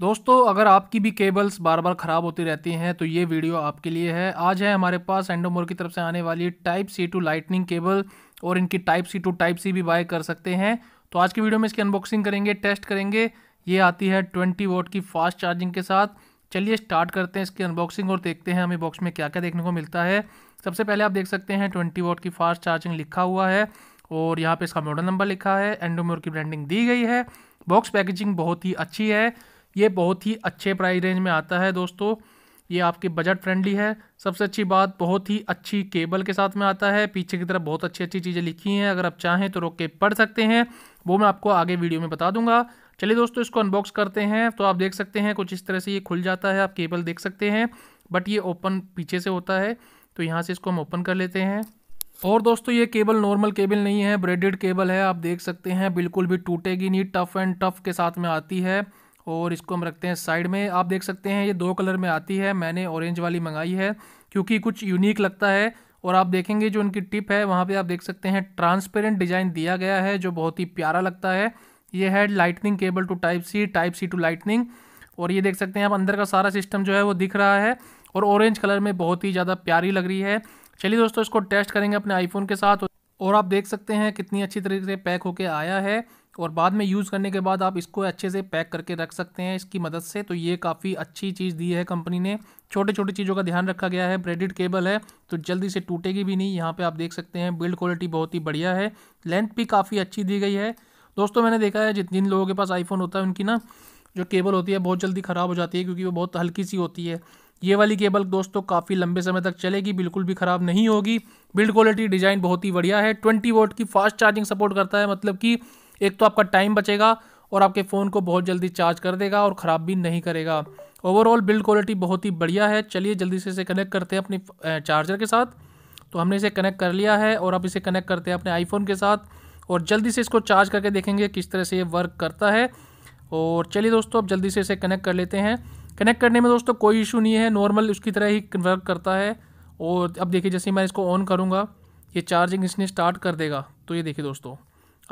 दोस्तों अगर आपकी भी केबल्स बार बार ख़राब होती रहती हैं तो ये वीडियो आपके लिए है आज है हमारे पास एंडोमोर की तरफ से आने वाली type C to lightning cable और इनकी type C to type C भी बाय कर सकते हैं तो आज की वीडियो में इसकी अनबॉक्सिंग करेंगे टेस्ट करेंगे ये आती है ट्वेंटी वोट की फास्ट चार्जिंग के साथ चलिए स्टार्ट करते हैं इसकी अनबॉक्सिंग और देखते हैं हमें बॉक्स में क्या क्या देखने को मिलता है सबसे पहले आप देख सकते हैं ट्वेंटी वोट की फास्ट चार्जिंग लिखा हुआ है और यहाँ पर इसका मॉडल नंबर लिखा है एंडोमोर की ब्रांडिंग दी गई है बॉक्स पैकेजिंग बहुत ही अच्छी है ये बहुत ही अच्छे प्राइस रेंज में आता है दोस्तों ये आपके बजट फ्रेंडली है सबसे अच्छी बात बहुत ही अच्छी केबल के साथ में आता है पीछे की तरफ बहुत अच्छी अच्छी चीज़ें लिखी हैं अगर आप चाहें तो रोक के पढ़ सकते हैं वो मैं आपको आगे वीडियो में बता दूंगा चलिए दोस्तों इसको अनबॉक्स करते हैं तो आप देख सकते हैं कुछ इस तरह से ये खुल जाता है आप केबल देख सकते हैं बट ये ओपन पीछे से होता है तो यहाँ से इसको हम ओपन कर लेते हैं और दोस्तों ये केबल नॉर्मल केबल नहीं है ब्रेडेड केबल है आप देख सकते हैं बिल्कुल भी टूटेगी नहीं टफ़ एंड टफ़ के साथ में आती है और इसको हम रखते हैं साइड में आप देख सकते हैं ये दो कलर में आती है मैंने ऑरेंज वाली मंगाई है क्योंकि कुछ यूनिक लगता है और आप देखेंगे जो उनकी टिप है वहाँ पे आप देख सकते हैं ट्रांसपेरेंट डिज़ाइन दिया गया है जो बहुत ही प्यारा लगता है ये है lightning cable to type C type C to lightning और ये देख सकते हैं आप अंदर का सारा सिस्टम जो है वो दिख रहा है और ऑरेंज कलर में बहुत ही ज़्यादा प्यारी लग रही है चलिए दोस्तों इसको टेस्ट करेंगे अपने आईफोन के साथ और आप देख सकते हैं कितनी अच्छी तरीके से पैक होके आया है और बाद में यूज़ करने के बाद आप इसको अच्छे से पैक करके रख सकते हैं इसकी मदद से तो ये काफ़ी अच्छी चीज़ दी है कंपनी ने छोटे छोटे चीज़ों का ध्यान रखा गया है ब्रेडिड केबल है तो जल्दी से टूटेगी भी नहीं यहाँ पे आप देख सकते हैं बिल्ड क्वालिटी बहुत ही बढ़िया है लेंथ भी काफ़ी अच्छी दी गई है दोस्तों मैंने देखा है जिन जिन लोगों के पास आईफोन होता है उनकी ना जो केबल होती है बहुत जल्दी ख़राब हो जाती है क्योंकि वो बहुत हल्की सी होती है ये वाली केबल दोस्तों काफ़ी लंबे समय तक चलेगी बिल्कुल भी ख़राब नहीं होगी बिल्ड क्वालिटी डिज़ाइन बहुत ही बढ़िया है ट्वेंटी वोट की फास्ट चार्जिंग सपोर्ट करता है मतलब कि एक तो आपका टाइम बचेगा और आपके फ़ोन को बहुत जल्दी चार्ज कर देगा और ख़राब भी नहीं करेगा ओवरऑल बिल्ड क्वालिटी बहुत ही बढ़िया है चलिए जल्दी से इसे कनेक्ट करते हैं अपनी चार्जर के साथ तो हमने इसे कनेक्ट कर लिया है और आप इसे कनेक्ट करते हैं अपने आईफोन के साथ और जल्दी से इसको चार्ज करके देखेंगे किस तरह से ये वर्क करता है और चलिए दोस्तों अब जल्दी से इसे कनेक्ट कर लेते हैं कनेक्ट करने में दोस्तों कोई इशू नहीं है नॉर्मल उसकी तरह ही वर्क करता है और अब देखिए जैसे मैं इसको ऑन करूँगा ये चार्जिंग इसने स्टार्ट कर देगा तो ये देखिए दोस्तों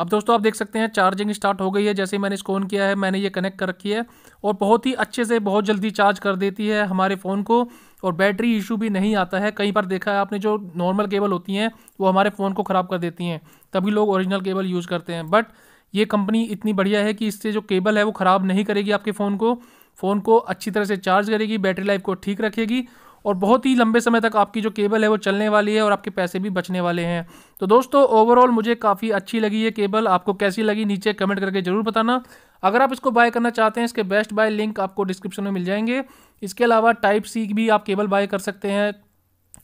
अब दोस्तों आप देख सकते हैं चार्जिंग स्टार्ट हो गई है जैसे मैंने इसको ऑन किया है मैंने ये कनेक्ट कर रखी है और बहुत ही अच्छे से बहुत जल्दी चार्ज कर देती है हमारे फ़ोन को और बैटरी इशू भी नहीं आता है कई बार देखा है आपने जो नॉर्मल केबल होती हैं वो हमारे फ़ोन को ख़राब कर देती हैं तभी लोग ओरिजिनल केबल यूज़ करते हैं बट ये कंपनी इतनी बढ़िया है कि इससे जो केबल है वो ख़राब नहीं करेगी आपके फ़ोन को फ़ोन को अच्छी तरह से चार्ज करेगी बैटरी लाइफ को ठीक रखेगी और बहुत ही लंबे समय तक आपकी जो केबल है वो चलने वाली है और आपके पैसे भी बचने वाले हैं तो दोस्तों ओवरऑल मुझे काफ़ी अच्छी लगी ये केबल आपको कैसी लगी नीचे कमेंट करके ज़रूर बताना अगर आप इसको बाय करना चाहते हैं इसके बेस्ट बाय लिंक आपको डिस्क्रिप्शन में मिल जाएंगे इसके अलावा टाइप सी भी आप केबल बाय कर सकते हैं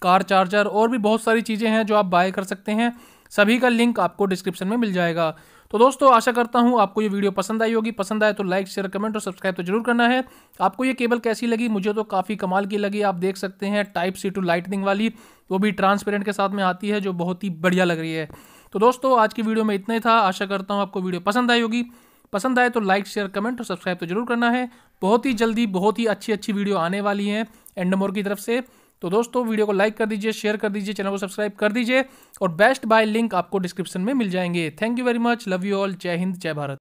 कार चार्जर और भी बहुत सारी चीज़ें हैं जो आप बाय कर सकते हैं सभी का लिंक आपको डिस्क्रिप्शन में मिल जाएगा तो दोस्तों आशा करता हूँ आपको ये वीडियो पसंद आई होगी पसंद आए तो लाइक शेयर कमेंट और सब्सक्राइब तो जरूर करना है आपको ये केबल कैसी लगी मुझे तो काफ़ी कमाल की लगी आप देख सकते हैं टाइप सी टू लाइटनिंग वाली वो भी ट्रांसपेरेंट के साथ में आती है जो बहुत ही बढ़िया लग रही है तो दोस्तों आज की वीडियो में इतना ही था आशा करता हूँ आपको वीडियो पसंद आई होगी पसंद आए तो लाइक शेयर कमेंट और सब्सक्राइब तो जरूर करना है बहुत ही जल्दी बहुत ही अच्छी अच्छी वीडियो आने वाली हैं एंडमोर की तरफ से तो दोस्तों वीडियो को लाइक कर दीजिए शेयर कर दीजिए चैनल को सब्सक्राइब कर दीजिए और बेस्ट बाय लिंक आपको डिस्क्रिप्शन में मिल जाएंगे thank you very much love you all जय हिंद जय भारत